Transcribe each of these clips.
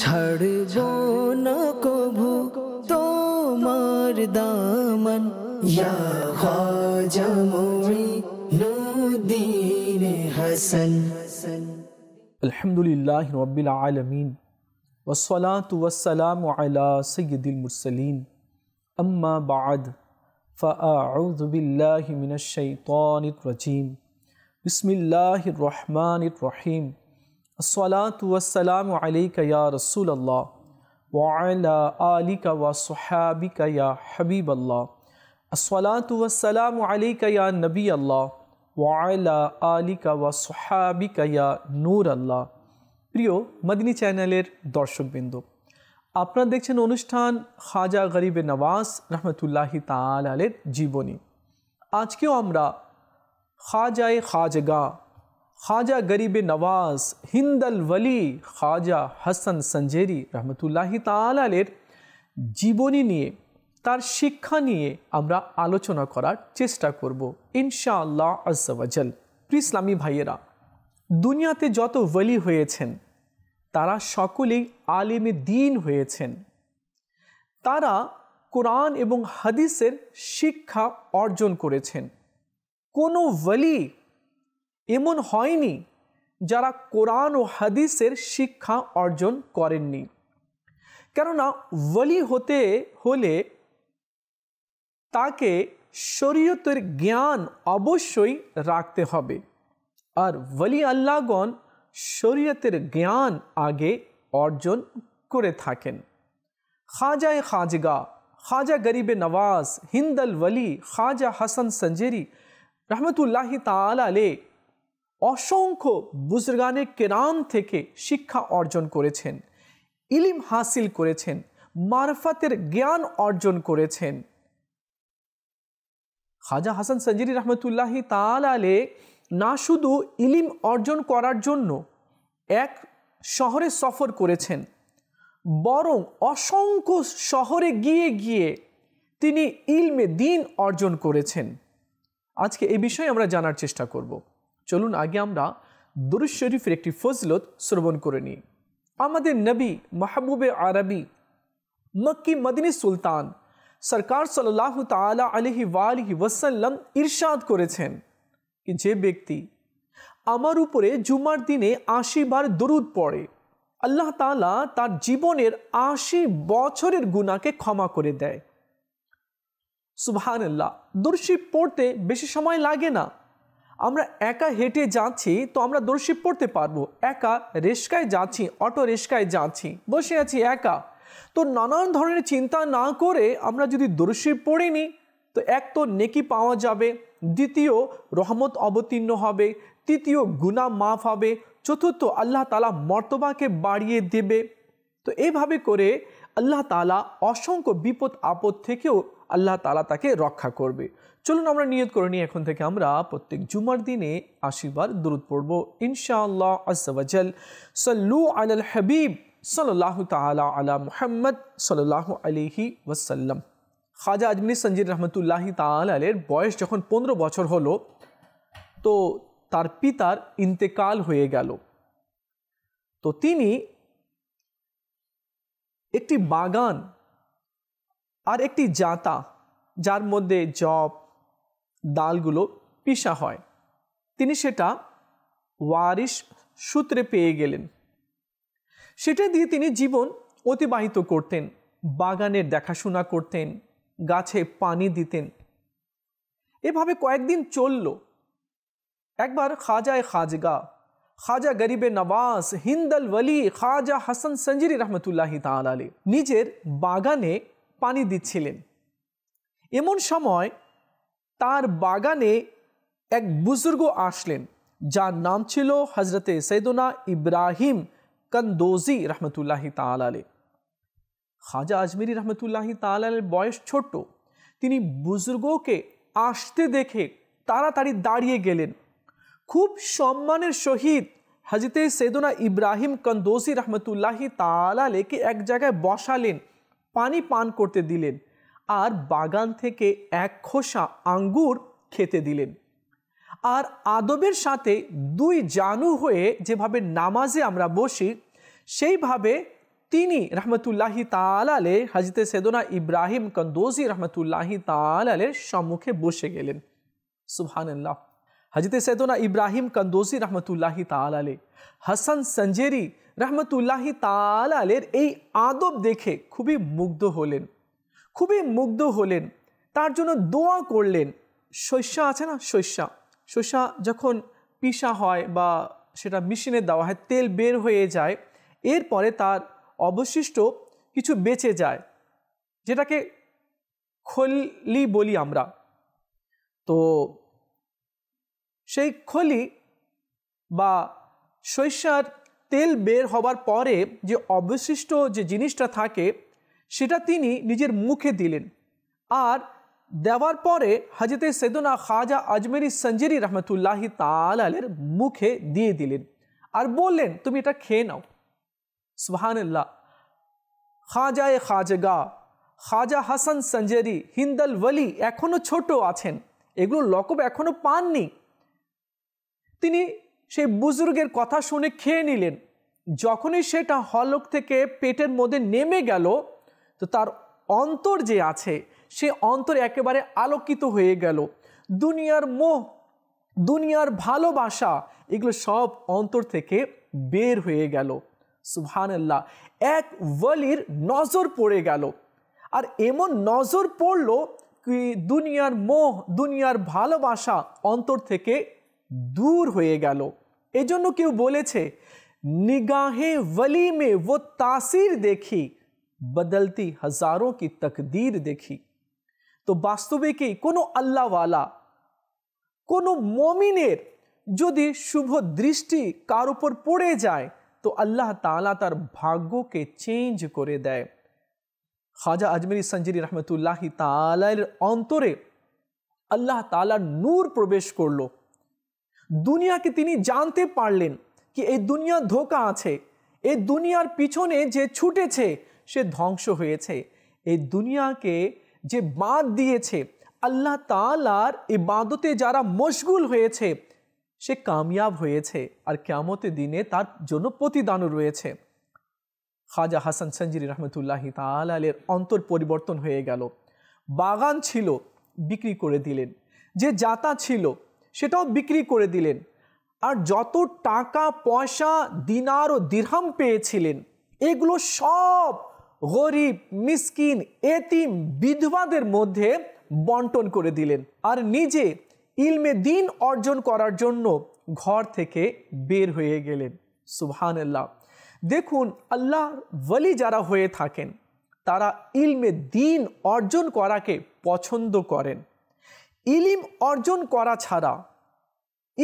ছাড়বো না কভু তোমার দামন ইয়া খাজা মুঈনুদ্দিন হাসান আলহামদুলিল্লাহ রাব্বিল আলামিন والصلاة والسلام على سيد المرسلين أما بعد فأعوذ بالله من الشيطان الرجيم بسم الله الرحمن الرحيم الصلاة والسلام عليك يا رسول الله وعلى آلك وصحابك يا حبيب الله الصلاة والسلام عليك يا نبي الله وعلى آلك وصحابك يا نور الله প্রিয় মদিনী চ্যানেলের দর্শকবৃন্দ আপনারা দেখছেন অনুষ্ঠান খাজা গরিবে নওয়াজ রহমতুল্লাহি তাল আলের জীবনী আজকেও আমরা খাজায় খাজগা খাজা গরিবে নওয়াজ হিন্দল আল খাজা হাসান সঞ্জেরি রহমতুল্লাহ তালের জীবনী নিয়ে তার শিক্ষা নিয়ে আমরা আলোচনা করার চেষ্টা করব ইনশাআল্লাহ আজাল ইসলামী ভাইয়েরা দুনিয়াতে যত বলি হয়েছেন তারা সকলেই আলেমে দিন হয়েছেন তারা কোরআন এবং হাদিসের শিক্ষা অর্জন করেছেন কোনো বলি इमन होयनी जरा कुरान व हदीसेर शिक्खा अर्जन করেন নি কেননা ওয়ালি হতে হলে تاکہ শরীয়তের জ্ঞান অবশ্যই রাখতে হবে আর ওয়ালি আল্লাহ কোন শরীয়তের জ্ঞান আগে অর্জন করে থাকেন хаজায়ে хаজিগা хаজা গরিবে نواز হিন্দাল ওয়ালি хаজা हसन سنجেরি رحمتুল্লাহি তাআলা লে অসংখ্য বুজরগানে কেরাম থেকে শিক্ষা অর্জন করেছেন ইলিম হাসিল করেছেন মারফাতের জ্ঞান অর্জন করেছেন খাজা হাসান সঞ্জিরি রহমতুল্লাহি তাল আলে না শুধু ইলিম অর্জন করার জন্য এক শহরে সফর করেছেন বরং অসংখ্য শহরে গিয়ে গিয়ে তিনি ইলমে দিন অর্জন করেছেন আজকে এ বিষয়ে আমরা জানার চেষ্টা করবো চলুন আগে আমরা দরুজ শরীফের একটি ফজলত শ্রবণ করে নিই আমাদের নবী মাহবুবে আরবি মক্কি মদিনী সুলতান সরকার সাল্লাহ তালা আলহি ওয়ালহি ওয়াসাল্লাম ইরশাদ করেছেন কি যে ব্যক্তি আমার উপরে জুমার দিনে আশি বার দরুদ পড়ে আল্লাহ তালা তার জীবনের আশি বছরের গুণাকে ক্ষমা করে দেয় সুবহান আল্লাহ দর্শি পড়তে বেশি সময় লাগে না আমরা একা হেঁটে যাচ্ছি তো আমরা দর্শি পড়তে পারবো একা রেশকায় যাচ্ছি অটো রেশকায় যাচ্ছি বসে আছি একা তো নানান ধরনের চিন্তা না করে আমরা যদি দর্শি পড়িনি তো এক তো নেকি পাওয়া যাবে দ্বিতীয় রহমত অবতীর্ণ হবে তৃতীয় গুণা মাফ হবে চতুর্থ আল্লাহ তালা মর্তবাকে বাড়িয়ে দেবে তো এইভাবে করে আল্লাহ তাআলা অসংক বিপদ আপদ থেকেও আল্লাহ তাআলা তাকে রক্ষা করবে চলুন আমরা নিয়ত করি নিয়ে এখন থেকে আমরা প্রত্যেক জুমার দিনে 80 বার দরুদ পড়ব ইনশাআল্লাহ আছওয়াজাল সল্লু আলাল হাবিব সললাহু তাআলা আলা মুহাম্মদ সাল্লাল্লাহু আলাইহি ওয়াসাল্লাম খাজা আজমি সিনজিদ রহমাতুল্লাহি তাআলার বয়স যখন 15 বছর হলো তো তার পিতার ইন্তেকাল হয়ে গেল তো তিনি একটি বাগান আর একটি জাতা যার মধ্যে জব ডালগুলো পিসা হয় তিনি সেটা ওয়ারিশ সূত্রে পেয়ে গেলেন সেটা দিয়ে তিনি জীবন অতিবাহিত করতেন বাগানের দেখাশোনা করতেন গাছে পানি দিতেন এভাবে কয়েকদিন চলল একবার খাজায় খাজগা খাজা গরিবে নওয়াজ হিন্দল ওলি খাজা হাসান সঞ্জিরি রহমতুল্লাহ তালে নিজের বাগানে পানি দিচ্ছিলেন এমন সময় তার বাগানে এক বুজুর্গ আসলেন যার নাম ছিল হজরতে সৈদনা ইব্রাহিম কন্দোজি রহমতুল্লাহ তালে খাজা আজমিরি রহমতুল্লাহ তালের বয়স ছোট্ট তিনি বুজুর্গকে আসতে দেখে তাড়াতাড়ি দাঁড়িয়ে গেলেন খুব সম্মানের সহিত হাজিতে সেদনা ইব্রাহিম কন্দোসি রহমতুল্লাহি তালালেকে এক জায়গায় বসালেন পানি পান করতে দিলেন আর বাগান থেকে এক খোসা আঙ্গুর খেতে দিলেন আর আদবের সাথে দুই জানু হয়ে যেভাবে নামাজে আমরা বসি সেইভাবে তিনি রহমতুল্লাহি তালালে হাজিতে সেদনা ইব্রাহিম কন্দোজি রহমতুল্লাহি তালালের সম্মুখে বসে গেলেন সুবহানাল্লাহ हजरत सैदना इब्राहिम कंदोजी রহমতুল্লাহি আলে হাসান সঞ্জেরি রহমতুল্লাহি আলের এই আদব দেখে খুবই মুগ্ধ হলেন খুবই মুগ্ধ হলেন তার জন্য দোয়া করলেন শস্যা আছে না শস্যা শস্যা যখন পিসা হয় বা সেটা মেশিনে দেওয়া হয় তেল বের হয়ে যায় এরপরে তার অবশিষ্ট কিছু বেঁচে যায় যেটাকে খল্লি বলি আমরা তো সেই খলি বা সরিষার তেল বের হবার পরে যে অবশিষ্ট যে জিনিসটা থাকে সেটা তিনি নিজের মুখে দিলেন আর দেওয়ার পরে হাজরতে সেদনা খাজা আজমেরি সঞ্জেরি রহমতুল্লাহি তালের মুখে দিয়ে দিলেন আর বললেন তুমি এটা খেয়ে নাও খাজা খাজায় খাজগা খাজা হাসান সঞ্জেরি হিন্দল ওয়ালি এখনও ছোট আছেন এগুলো লকব এখনও পাননি তিনি সেই বুজুর্গের কথা শুনে খেয়ে নিলেন যখনই সেটা হলক থেকে পেটের মধ্যে নেমে গেল তো তার অন্তর যে আছে সে অন্তর একেবারে আলোকিত হয়ে গেল দুনিয়ার মোহ দুনিয়ার ভালোবাসা এগুলো সব অন্তর থেকে বের হয়ে গেল আল্লাহ এক ওয়ালির নজর পড়ে গেল আর এমন নজর পড়ল কি দুনিয়ার মোহ দুনিয়ার ভালোবাসা অন্তর থেকে দূর হয়ে গেল এজন্য কেউ বলেছে নিগাহে ওলি মে ও তাসির দেখি বদলতি হাজারো কি তকদির দেখি তো বাস্তবিকেই কোনো আল্লাহওয়ালা কোনো মমিনের যদি শুভ দৃষ্টি কার উপর পড়ে যায় তো আল্লাহ তালা তার ভাগ্যকে চেঞ্জ করে দেয় খাজা আজমির সঞ্জিরি রহমতুল্লাহি তালার অন্তরে আল্লাহ তালার নূর প্রবেশ করলো দুনিয়াকে তিনি জানতে পারলেন কি এই দুনিয়ার ধোকা আছে এই দুনিয়ার পিছনে যে ছুটেছে সে ধ্বংস হয়েছে এই দুনিয়াকে যে বাদ দিয়েছে আল্লাহ তালার ইবাদতে যারা মশগুল হয়েছে সে কামিয়াব হয়েছে আর কেমতে দিনে তার জন্য প্রতিদানও রয়েছে খাজা হাসান সঞ্জিরি রহমতুল্লাহি তালের অন্তর পরিবর্তন হয়ে গেল বাগান ছিল বিক্রি করে দিলেন যে জাতা ছিল সেটাও বিক্রি করে দিলেন আর যত টাকা পয়সা দিনার ও দিরহাম পেয়েছিলেন এগুলো সব গরিব মিসকিন এতিম বিধবাদের মধ্যে বন্টন করে দিলেন আর নিজে ইলমে দিন অর্জন করার জন্য ঘর থেকে বের হয়ে গেলেন সুবহান আল্লাহ দেখুন আল্লাহ বলি যারা হয়ে থাকেন তারা ইলমে দিন অর্জন করাকে পছন্দ করেন ইলিম অর্জন করা ছাড়া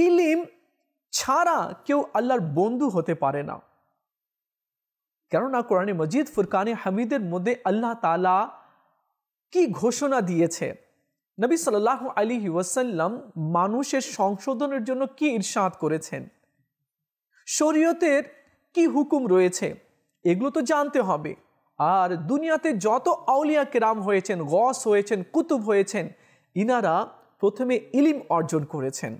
ইলিম ছাড়া কেউ আল্লাহর বন্ধু হতে পারে না কেননা কোরআনে মজিদ ফুরকানে হামিদের মধ্যে আল্লাহ তালা কি ঘোষণা দিয়েছে নবী সাল্লাহ আলী ওয়াসাল্লাম মানুষের সংশোধনের জন্য কি ইরশাদ করেছেন শরীয়তের কি হুকুম রয়েছে এগুলো তো জানতে হবে আর দুনিয়াতে যত আউলিয়া কেরাম হয়েছেন গস হয়েছেন কুতুব হয়েছেন ইনারা প্রথমে ইলিম অর্জন করেছেন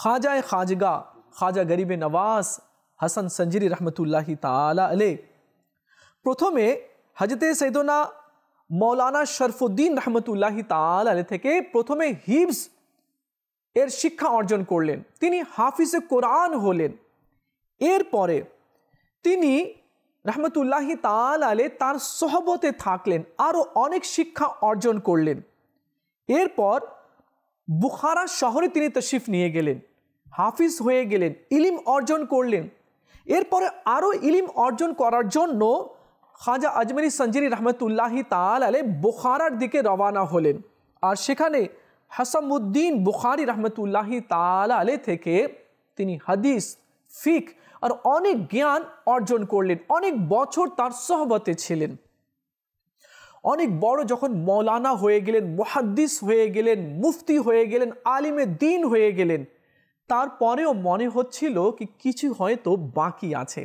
খাজায় খাজগা খাজা গরিবে নওয়াজ হাসান সঞ্জিরি রহমতুল্লাহি তালা আলে প্রথমে হাজতে সৈদনা মৌলানা শরফুদ্দিন রহমতুল্লাহি তাল আলে থেকে প্রথমে হিবস এর শিক্ষা অর্জন করলেন তিনি হাফিজে কোরআন হলেন এরপরে তিনি রহমতুল্লাহি তাল আলে তার সহবতে থাকলেন আরও অনেক শিক্ষা অর্জন করলেন এরপর বুখারা শহরে তিনি তশিফ নিয়ে গেলেন হাফিজ হয়ে গেলেন ইলিম অর্জন করলেন এরপরে আরও ইলিম অর্জন করার জন্য খাজা আজমেরি সঞ্জিরি রহমতুল্লাহি তাল আলে বুখারার দিকে রওয়ানা হলেন আর সেখানে হাসামুদ্দিন বুখারি রহমতুল্লাহি তাল আলে থেকে তিনি হাদিস ফিক আর অনেক জ্ঞান অর্জন করলেন অনেক বছর তার সহবতে ছিলেন অনেক বড় যখন মৌলানা হয়ে গেলেন মহাদ্দিস হয়ে গেলেন মুফতি হয়ে গেলেন আলিমে দিন হয়ে গেলেন তারপরেও মনে হচ্ছিল কি কিছু হয়তো বাকি আছে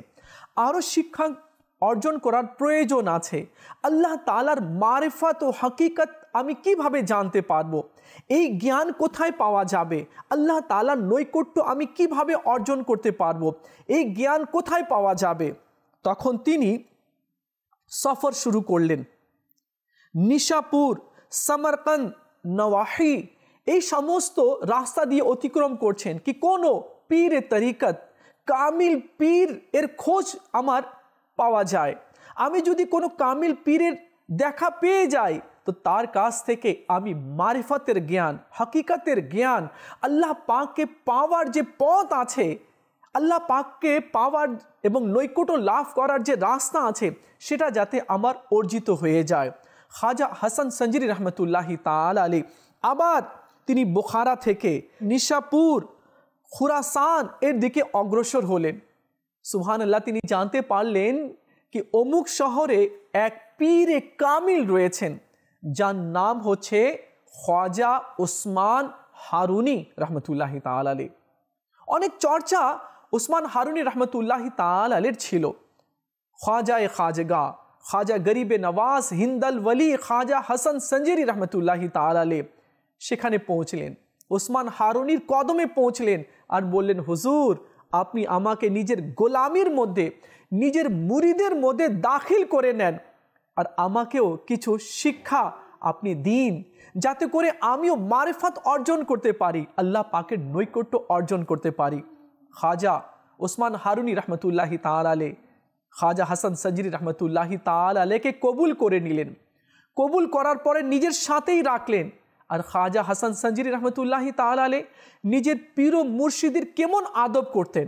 আরও শিক্ষা অর্জন করার প্রয়োজন আছে আল্লাহ তালার মারেফাত ও হাকিকত আমি কিভাবে জানতে পারবো এই জ্ঞান কোথায় পাওয়া যাবে আল্লাহ তালার নৈকট্য আমি কিভাবে অর্জন করতে পারবো এই জ্ঞান কোথায় পাওয়া যাবে তখন তিনি সফর শুরু করলেন নিশাপুর সামারকান্দ নওয়াহি এই সমস্ত রাস্তা দিয়ে অতিক্রম করছেন কি কোনো পীর তরিকত কামিল পীর এর খোঁজ আমার পাওয়া যায় আমি যদি কোনো কামিল পীরের দেখা পেয়ে যাই তো তার কাছ থেকে আমি মারিফাতের জ্ঞান হকিকতের জ্ঞান আল্লাহ পাককে পাওয়ার যে পথ আছে আল্লাহ পাককে পাওয়ার এবং নৈকট্য লাভ করার যে রাস্তা আছে সেটা যাতে আমার অর্জিত হয়ে যায় খাজা হাসান সঞ্জিরি রহমতুল্লাহি তাল আলী আবার তিনি বোখারা থেকে নিশাপুর খুরাসান এর দিকে অগ্রসর হলেন সুহান আল্লাহ তিনি জানতে পারলেন কি অমুক শহরে এক পীরে কামিল রয়েছেন যার নাম হচ্ছে খাজা ওসমান হারুনি রহমতুল্লাহি তাল আলী অনেক চর্চা ওসমান হারুনি রহমতুল্লাহি তাল আলীর ছিল খোয়াজা এ খাজগা খাজা গরিব নওয়াজ হিন্দল ওলি খাজা হাসান সঞ্জেরি রহমতুল্লাহ তালে সেখানে পৌঁছলেন ওসমান হারুনির কদমে পৌঁছলেন আর বললেন হুজুর আপনি আমাকে নিজের গোলামির মধ্যে নিজের মুরিদের মধ্যে দাখিল করে নেন আর আমাকেও কিছু শিক্ষা আপনি দিন যাতে করে আমিও মারেফাত অর্জন করতে পারি আল্লাহ পাকের নৈকট্য অর্জন করতে পারি খাজা ওসমান হারুনি রহমতুল্লাহি তাঁর আলে খাজা হাসান সাজির রহমতুল্লাহ তাল আলেকে কবুল করে নিলেন কবুল করার পরে নিজের সাথেই রাখলেন আর খাজা হাসান সঞ্জির রহমতুল্লাহি তাল আলে নিজের পীর মুর্শিদের কেমন আদব করতেন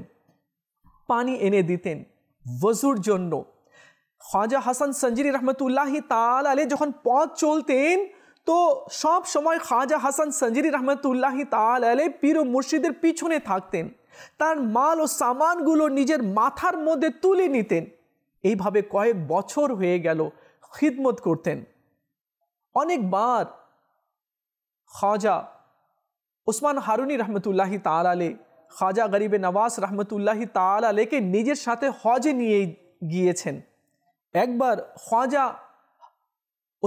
পানি এনে দিতেন ওজুর জন্য খাজা হাসান সঞ্জির রহমতুল্লাহ তাল আলে যখন পথ চলতেন তো সব সময় খাজা হাসান সঞ্জির রহমতুল্লাহি তাল আলে পীর মুর্শিদের পিছনে থাকতেন তার মাল ও সামানগুলো নিজের মাথার মধ্যে তুলে নিতেন এইভাবে কয়েক বছর হয়ে গেল খিদমত করতেন অনেকবার খাজা ওসমান হারুনি রহমতুল্লাহি তালালে খাজা গরিবে নওয়াজ রহমতুল্লাহি তালালেকে নিজের সাথে হজে নিয়ে গিয়েছেন একবার খাজা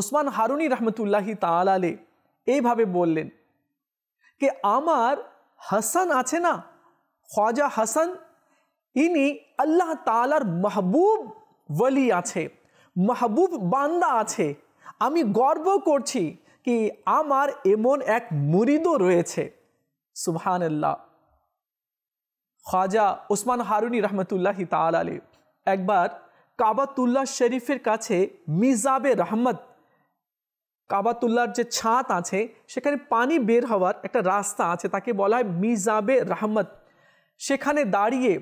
ওসমান হারুনি রহমতুল্লাহি তালালে এইভাবে বললেন যে আমার হাসান আছে না খাজা হাসান ইনি আল্লাহ তালার মাহবুব ওলি আছে মাহবুব বান্দা আছে আমি গর্ব করছি কি আমার এমন এক মুরিদও রয়েছে সুবহানাল্লাহ খাজা ওসমান হারুনি রহমতুল্লাহি তাল আলী একবার কাবাতুল্লাহ শরীফের কাছে মিজাবে রহমত কাবাতুল্লার যে ছাঁত আছে সেখানে পানি বের হওয়ার একটা রাস্তা আছে তাকে বলা হয় মিজাবে রহমত সেখানে দাঁড়িয়ে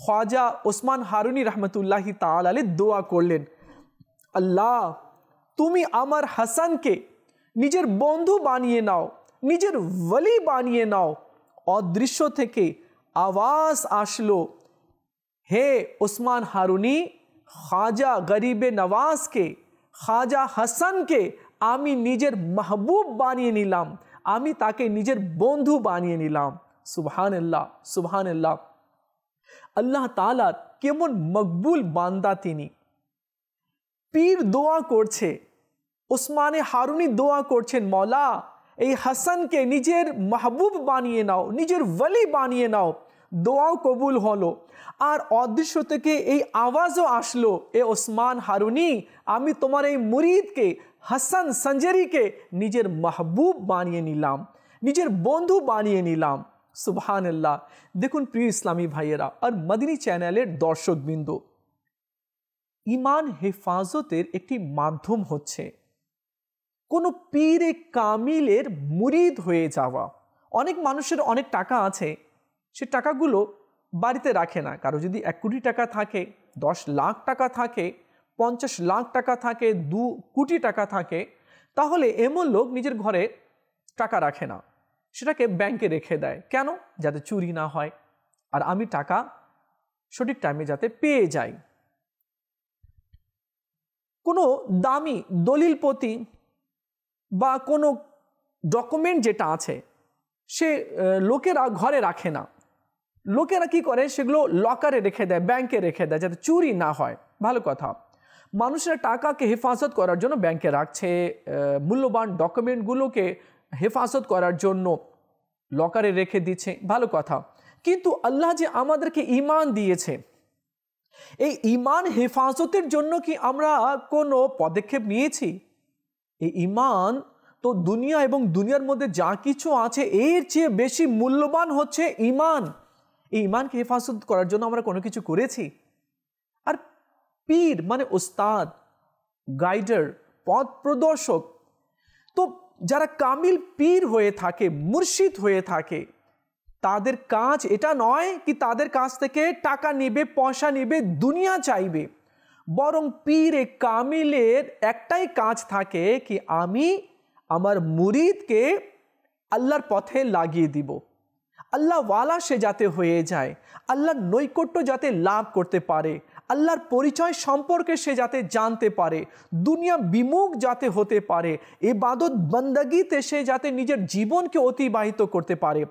খোয়াজা ওসমান হারুনি রহমতুল্লাহি তাল আলী দোয়া করলেন আল্লাহ তুমি আমার হাসানকে নিজের বন্ধু বানিয়ে নাও নিজের ওলি বানিয়ে নাও অদৃশ্য থেকে আওয়াজ আসলো হে ওসমান হারুনি খাজা গরিবে নওয়াজকে খাজা হাসানকে আমি নিজের মাহবুব বানিয়ে নিলাম আমি তাকে নিজের বন্ধু বানিয়ে নিলাম সুবহান আল্লাহ সুবহান আল্লাহ আল্লাহ তালার কেমন মকবুল বান্দা তিনি পীর দোয়া করছে ওসমানে হারুনি দোয়া করছেন মলা এই হাসানকে নিজের মাহবুব বানিয়ে নাও নিজের ওয়ালি বানিয়ে নাও দোয়াও কবুল হলো আর অদৃশ্য থেকে এই আওয়াজও আসলো এ ওসমান হারুনি আমি তোমার এই মুরিদকে হাসান সঞ্জেরিকে নিজের মাহবুব বানিয়ে নিলাম নিজের বন্ধু বানিয়ে নিলাম সুবহানাল্লাহ দেখুন প্রিয় ইসলামী ভাইয়েরা আর মদিনী চ্যানেলের দর্শকবৃন্দ ইমান হেফাজতের একটি মাধ্যম হচ্ছে কোনো পীরে কামিলের মুরিদ হয়ে যাওয়া অনেক মানুষের অনেক টাকা আছে সে টাকাগুলো বাড়িতে রাখে না কারো যদি এক কোটি টাকা থাকে দশ লাখ টাকা থাকে পঞ্চাশ লাখ টাকা থাকে দু কোটি টাকা থাকে তাহলে এমন লোক নিজের ঘরে টাকা রাখে না সেটাকে ব্যাংকে রেখে দেয় কেন যাতে চুরি না হয় আর আমি টাকা সঠিক টাইমে যাতে পেয়ে যাই কোনো দামি দলিলপতি বা কোনো ডকুমেন্ট যেটা আছে সে লোকেরা ঘরে রাখে না লোকেরা কি করে সেগুলো লকারে রেখে দেয় ব্যাংকে রেখে দেয় যাতে চুরি না হয় ভালো কথা মানুষেরা টাকাকে হেফাজত করার জন্য ব্যাংকে রাখছে মূল্যবান ডকুমেন্টগুলোকে হেফাজত করার জন্য লকারে রেখে দিচ্ছে ভালো কথা কিন্তু আল্লাহ যে আমাদেরকে ইমান দিয়েছে এই ইমান হেফাজতের জন্য কি আমরা কোনো পদক্ষেপ নিয়েছি এই ইমান তো দুনিয়া এবং দুনিয়ার মধ্যে যা কিছু আছে এর চেয়ে বেশি মূল্যবান হচ্ছে ইমান এই ইমানকে হেফাজত করার জন্য আমরা কোনো কিছু করেছি আর পীর মানে ওস্তাদ গাইডার পথ প্রদর্শক তো যারা কামিল পীর হয়ে থাকে মুর্শিদ হয়ে থাকে তাদের কাজ এটা নয় কি তাদের কাছ থেকে টাকা নেবে পয়সা নেবে দুনিয়া চাইবে বরং পীরে কামিলের একটাই কাজ থাকে কি আমি আমার মুরিদকে আল্লাহর পথে লাগিয়ে দিব আল্লাহওয়ালা সে যাতে হয়ে যায় আল্লাহর নৈকট্য যাতে লাভ করতে পারে আল্লাহর পরিচয় সম্পর্কে সে যাতে জানতে পারে দুনিয়া বিমুখ যাতে হতে পারে এবাদত বন্দাগিতে সে যাতে নিজের জীবনকে অতিবাহিত করতে পারে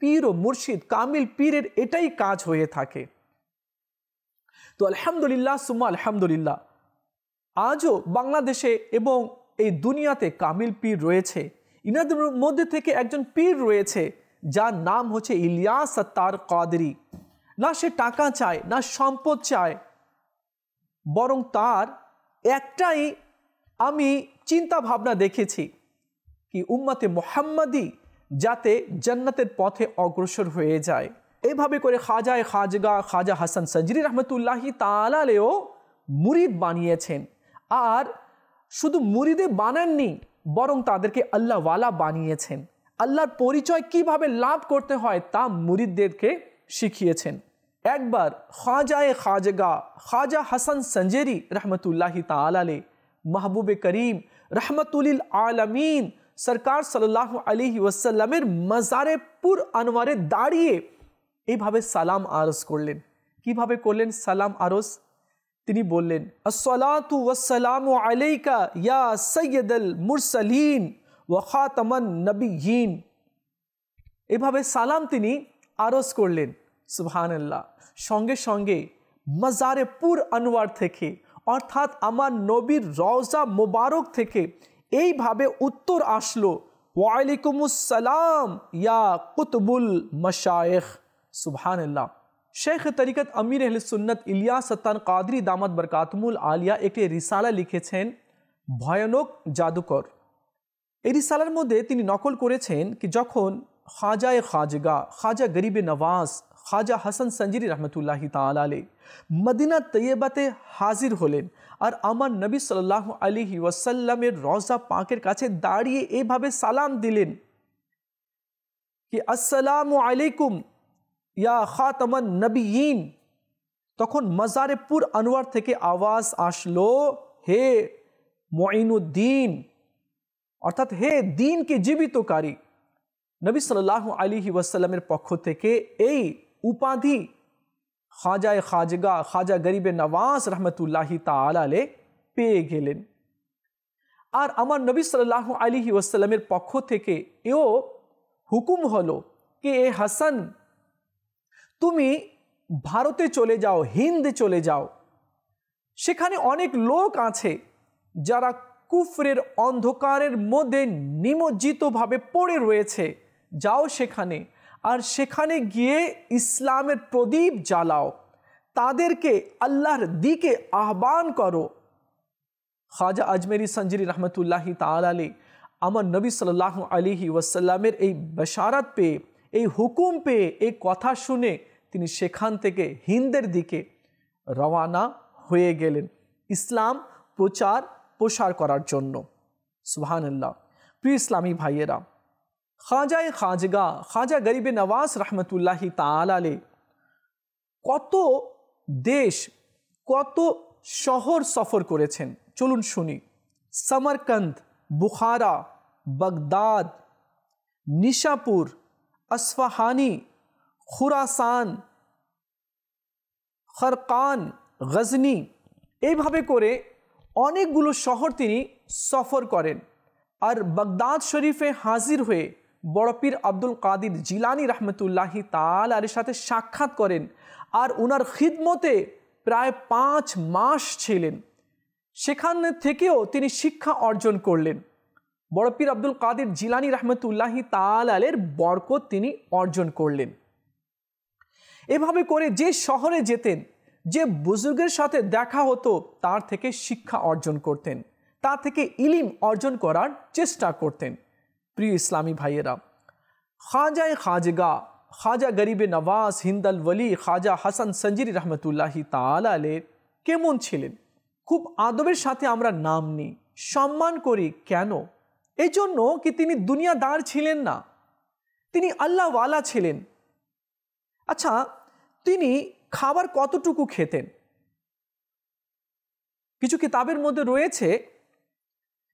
পীর ও মুর্শিদ কামিল পীরের এটাই কাজ হয়ে থাকে তো আলহামদুলিল্লাহ সুমা আলহামদুলিল্লাহ আজও বাংলাদেশে এবং এই দুনিয়াতে কামিল পীর রয়েছে ইনাদের মধ্যে থেকে একজন পীর রয়েছে যার নাম হচ্ছে ইলিয়াস তার কাদরি না সে টাকা চায় না সম্পদ চায় বরং তার একটাই আমি চিন্তা ভাবনা দেখেছি কি উম্মাতে মোহাম্মদী যাতে জান্নাতের পথে অগ্রসর হয়ে যায় এভাবে করে খাজায় খাজগা খাজা হাসান সজরি রহমতুল্লাহি তালালেও মুরিদ বানিয়েছেন আর শুধু মুরিদে বানাননি বরং তাদেরকে আল্লাহওয়ালা বানিয়েছেন আল্লাহর পরিচয় কিভাবে লাভ করতে হয় তা মুরিদদেরকে শিখিয়েছেন একবার খাজায়ে খাজega খাজা হাসান سنجেরি رحمتুল্লাহি তাআলা লে মাহবুব کریم رحمتুল আলামিন সরকার সাল্লাল্লাহু আলাইহি ওয়াসাল্লামের মাজার পুরানवारे দাড়িয়ে এইভাবে সালাম আরজ করলেন কিভাবে করলেন সালাম আরজ তিনি বললেন আসসালাতু ওয়াসসালামু আলাইকা ইয়া সাইয়দুল মুরসালিন ওয়া খাতামান নবিয়্যিন এইভাবে সালাম তিনি আরজ করলেন सुबहानल्ला संगे संगे मजारेपुर थे अर्थात हमार नबीर रौजा मुबारक थे ये उत्तर आसल वालेकुमसलम या कुतबुल मशाइख सुबहानल्ला शेख तरिकत अमीर अहल सुन्नत इलिया सत्तान कदरी दामद बरकतमुल आलिया एक रिसाला लिखे भयनक जदुकर यह रिसालार मध्य नकल कर जख खजाए खजगा खजा गरीबे नवाज़ খাজা হাসান সঞ্জিরি রহমতুল্লাহি তালে মদিনা তৈয়বাতে হাজির হলেন আর আমার নবী সাল্লাহ আলী ওয়াসাল্লামের রজা পাঁকের কাছে দাঁড়িয়ে এভাবে সালাম দিলেন কি আসসালামু আলাইকুম ইয়া খাতামান নবীন তখন মজারেপুর পুর আনোয়ার থেকে আওয়াজ আসলো হে মঈনুদ্দিন অর্থাৎ হে দিনকে জীবিতকারী নবী সাল্লাহ আলী ওয়াসাল্লামের পক্ষ থেকে এই উপাধি খাজা খাজগা খাজা গরিবে নওয়াজ রহমতুল্লাহি তালে পেয়ে গেলেন আর আমার নবী সাল্লাহ আলিহি ওয়াসাল্লামের পক্ষ থেকে এও হুকুম হলো কে এ হাসান তুমি ভারতে চলে যাও হিন্দ চলে যাও সেখানে অনেক লোক আছে যারা কুফরের অন্ধকারের মধ্যে নিমজ্জিতভাবে পড়ে রয়েছে যাও সেখানে আর সেখানে গিয়ে ইসলামের প্রদীপ জ্বালাও তাদেরকে আল্লাহর দিকে আহ্বান করো খাজা আজমেরি সঞ্জিরি রহমতুল্লাহি তাল আলী আমার নবী সাল্লাহ আলিহি ওয়াসাল্লামের এই বশারাত পেয়ে এই হুকুম পেয়ে এই কথা শুনে তিনি সেখান থেকে হিন্দের দিকে রওয়ানা হয়ে গেলেন ইসলাম প্রচার প্রসার করার জন্য সুহানুল্লাহ প্রিয় ইসলামী ভাইয়েরা খাজা খাজগা খাজা গরিবে নওয়াস রহমাতুল্লাহি তাআলা লে কত দেশ কত শহর সফর করেছেন চলুন শুনি Samarkand Bukhara Baghdad Nishapur Isfahani خراسان Kharqan Ghazni এই ভাবে করে অনেকগুলো শহর তিনি সফর করেন আর বাগদাদ শরীফে হাজির হয়ে বড়পীর আব্দুল কাদির জিলানি রহমতুল্লাহি তাল আর সাথে সাক্ষাৎ করেন আর ওনার খিদমতে প্রায় পাঁচ মাস ছিলেন সেখান থেকেও তিনি শিক্ষা অর্জন করলেন বড়পীর আব্দুল কাদির জিলানি রহমতুল্লাহি তাল আলের বরকত তিনি অর্জন করলেন এভাবে করে যে শহরে যেতেন যে বুজুর্গের সাথে দেখা হতো তার থেকে শিক্ষা অর্জন করতেন তা থেকে ইলিম অর্জন করার চেষ্টা করতেন প্রিয় ইসলামী ভাইয়েরা খাজায় খাজগা খাজা গরিবে নওয়াজ হিন্দাল ওলি খাজা হাসান সঞ্জিরি রহমতুল্লাহি তালালে কেমন ছিলেন খুব আদবের সাথে আমরা নাম নিই সম্মান করি কেন এই জন্য কি তিনি দুনিয়াদার ছিলেন না তিনি আল্লাহওয়ালা ছিলেন আচ্ছা তিনি খাবার কতটুকু খেতেন কিছু কিতাবের মধ্যে রয়েছে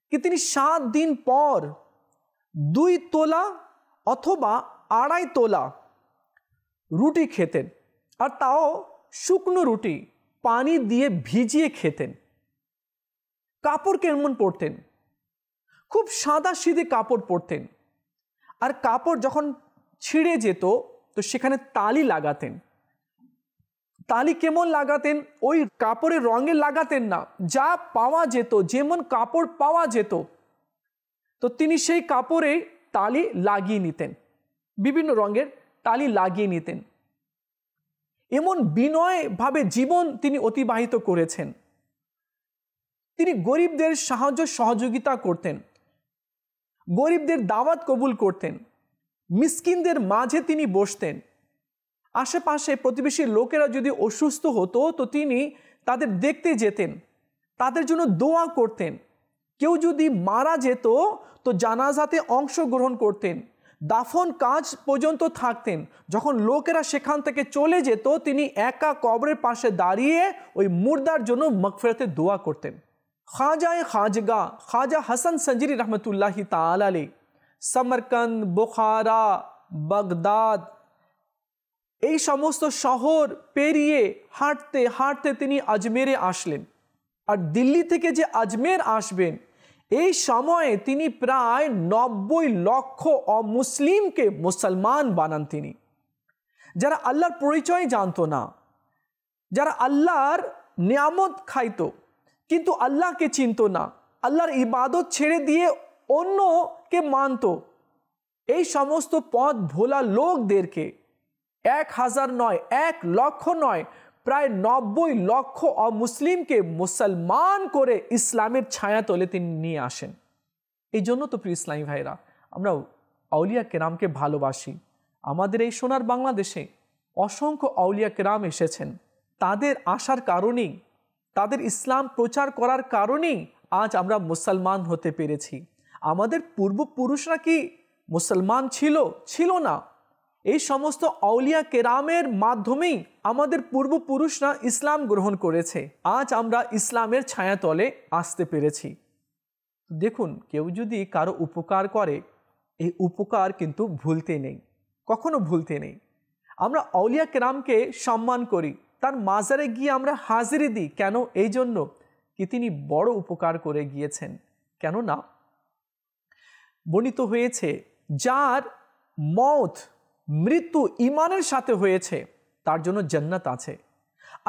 কি তিনি সাত দিন পর দুই তোলা অথবা আড়াই তোলা রুটি খেতেন আর তাও শুকনো রুটি পানি দিয়ে ভিজিয়ে খেতেন কাপড় কেমন পরতেন খুব সাদা সিদে কাপড় পরতেন আর কাপড় যখন ছিঁড়ে যেত তো সেখানে তালি লাগাতেন তালি কেমন লাগাতেন ওই কাপড়ের রঙে লাগাতেন না যা পাওয়া যেত যেমন কাপড় পাওয়া যেত তো তিনি সেই কাপড়ে তালি লাগিয়ে নিতেন বিভিন্ন রঙের তালি লাগিয়ে নিতেন এমন বিনয়ভাবে জীবন তিনি অতিবাহিত করেছেন তিনি গরিবদের সাহায্য সহযোগিতা করতেন গরিবদের দাওয়াত কবুল করতেন মিসকিনদের মাঝে তিনি বসতেন আশেপাশে প্রতিবেশীর লোকেরা যদি অসুস্থ হতো তো তিনি তাদের দেখতে যেতেন তাদের জন্য দোয়া করতেন কেউ যদি মারা যেত তো জানাজাতে অংশগ্রহণ করতেন দাফন কাজ পর্যন্ত থাকতেন যখন লোকেরা সেখান থেকে চলে যেত তিনি একা কবরের পাশে দাঁড়িয়ে ওই মুর্দার জন্য মকফেরাতে দোয়া করতেন খাজায় খাজগা খাজা হাসান সঞ্জিরি রহমতুল্লাহি তালে সমরকন্দ বোখারা বাগদাদ এই সমস্ত শহর পেরিয়ে হাঁটতে হাঁটতে তিনি আজমেরে আসলেন আর দিল্লি থেকে যে আজমের আসবেন এই সময়ে তিনি প্রায় নব্বই লক্ষ অমুসলিমকে মুসলমান বানান তিনি যারা আল্লাহর পরিচয় জানতো না যারা আল্লাহর নিয়ামত খাইত কিন্তু আল্লাহকে চিনত না আল্লাহর ইবাদত ছেড়ে দিয়ে অন্যকে মানত এই সমস্ত পথ ভোলা লোকদেরকে এক হাজার নয় এক লক্ষ নয় প্রায় নব্বই লক্ষ অমুসলিমকে মুসলমান করে ইসলামের ছায়া তোলে তিনি নিয়ে আসেন এই জন্য তো প্রিয় ইসলামী ভাইরা আমরা আউলিয়া কেরামকে ভালোবাসি আমাদের এই সোনার বাংলাদেশে অসংখ্য আউলিয়া কেরাম এসেছেন তাদের আসার কারণেই তাদের ইসলাম প্রচার করার কারণেই আজ আমরা মুসলমান হতে পেরেছি আমাদের পূর্বপুরুষরা কি মুসলমান ছিল ছিল না এই সমস্ত আউলিয়া কেরামের মাধ্যমেই আমাদের পূর্বপুরুষরা ইসলাম গ্রহণ করেছে আজ আমরা ইসলামের ছায়াতলে আসতে পেরেছি দেখুন কেউ যদি কারো উপকার করে এই উপকার কিন্তু ভুলতে নেই কখনো ভুলতে নেই আমরা আউলিয়া কেরামকে সম্মান করি তার মাজারে গিয়ে আমরা হাজিরি দিই কেন এই জন্য কি তিনি বড় উপকার করে গিয়েছেন কেননা বর্ণিত হয়েছে যার মত মৃত্যু ইমানের সাথে হয়েছে তার জন্য জান্নাত আছে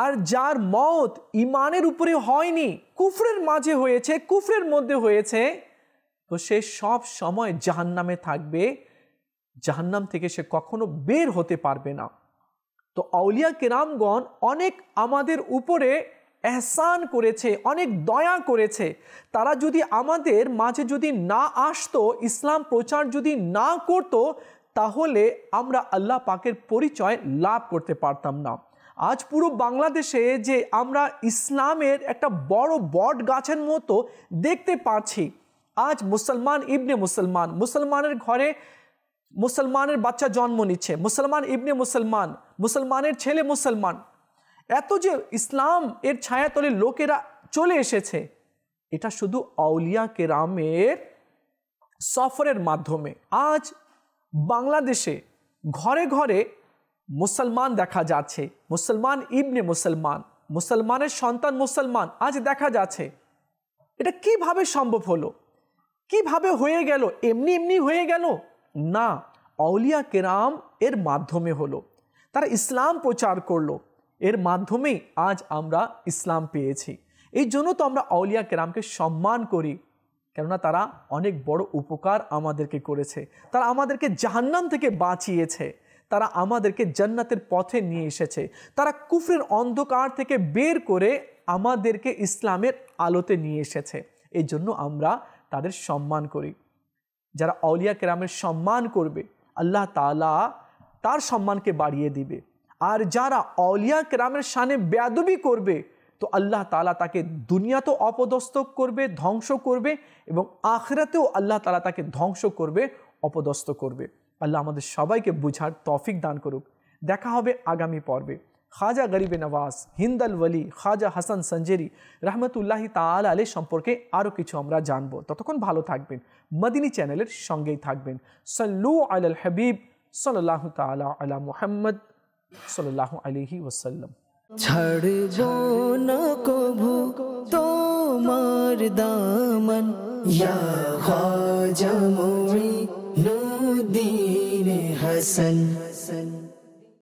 আর যার মত ইমানের উপরে হয়নি কুফরের মাঝে হয়েছে কুফরের মধ্যে হয়েছে তো সে সব সময় জাহান্নামে থাকবে জাহান্নাম থেকে সে কখনো বের হতে পারবে না তো আউলিয়া কেরামগণ অনেক আমাদের উপরে এহসান করেছে অনেক দয়া করেছে তারা যদি আমাদের মাঝে যদি না আসতো ইসলাম প্রচার যদি না করতো তাহলে আমরা আল্লাহ পাকের পরিচয় লাভ করতে পারতাম না আজ পুরো বাংলাদেশে যে আমরা ইসলামের একটা বড় বট গাছের মতো দেখতে পাচ্ছি আজ মুসলমান ইবনে মুসলমান মুসলমানের ঘরে মুসলমানের বাচ্চা জন্ম নিচ্ছে মুসলমান ইবনে মুসলমান মুসলমানের ছেলে মুসলমান এত যে ইসলাম এর ছায়াতলে লোকেরা চলে এসেছে এটা শুধু আউলিয়া কেরামের সফরের মাধ্যমে আজ বাংলাদেশে ঘরে ঘরে মুসলমান দেখা যাচ্ছে মুসলমান ইবনে মুসলমান মুসলমানের সন্তান মুসলমান আজ দেখা যাচ্ছে এটা কিভাবে সম্ভব হলো কিভাবে হয়ে গেল এমনি এমনি হয়ে গেল না অলিয়া কেরাম এর মাধ্যমে হলো তারা ইসলাম প্রচার করলো এর মাধ্যমেই আজ আমরা ইসলাম পেয়েছি এই জন্য তো আমরা অলিয়া কেরামকে সম্মান করি কেননা তারা অনেক বড় উপকার আমাদেরকে করেছে তারা আমাদেরকে জাহান্নাম থেকে বাঁচিয়েছে তারা আমাদেরকে জান্নাতের পথে নিয়ে এসেছে তারা কুফরের অন্ধকার থেকে বের করে আমাদেরকে ইসলামের আলোতে নিয়ে এসেছে এই জন্য আমরা তাদের সম্মান করি যারা অলিয়া কেরামের সম্মান করবে আল্লাহ তালা তার সম্মানকে বাড়িয়ে দিবে আর যারা অলিয়া কেরামের সানে বেয়াদবি করবে তো আল্লাহ তালা তাকে দুনিয়াতেও অপদস্তক করবে ধ্বংস করবে এবং আখরাতেও আল্লাহ তালা তাকে ধ্বংস করবে অপদস্ত করবে আল্লাহ আমাদের সবাইকে বুঝার তফিক দান করুক দেখা হবে আগামী পর্বে খাজা গরিবে নওয়াজ হিন্দাল ওয়ালি খাজা হাসান সঞ্জেরি রহমতুল্লাহ তাল আলী সম্পর্কে আরও কিছু আমরা জানব ততক্ষণ ভালো থাকবেন মদিনী চ্যানেলের সঙ্গেই থাকবেন সল্লু আল হাবিব সাল্লাহ তালা আলা মুহাম্মদ সাল্লাহ আলহি ওসাল্লাম ছাড়বো না কভু তোমার দামন ইয়া খাজা মুঈনুদ্দিন হাসান হাসান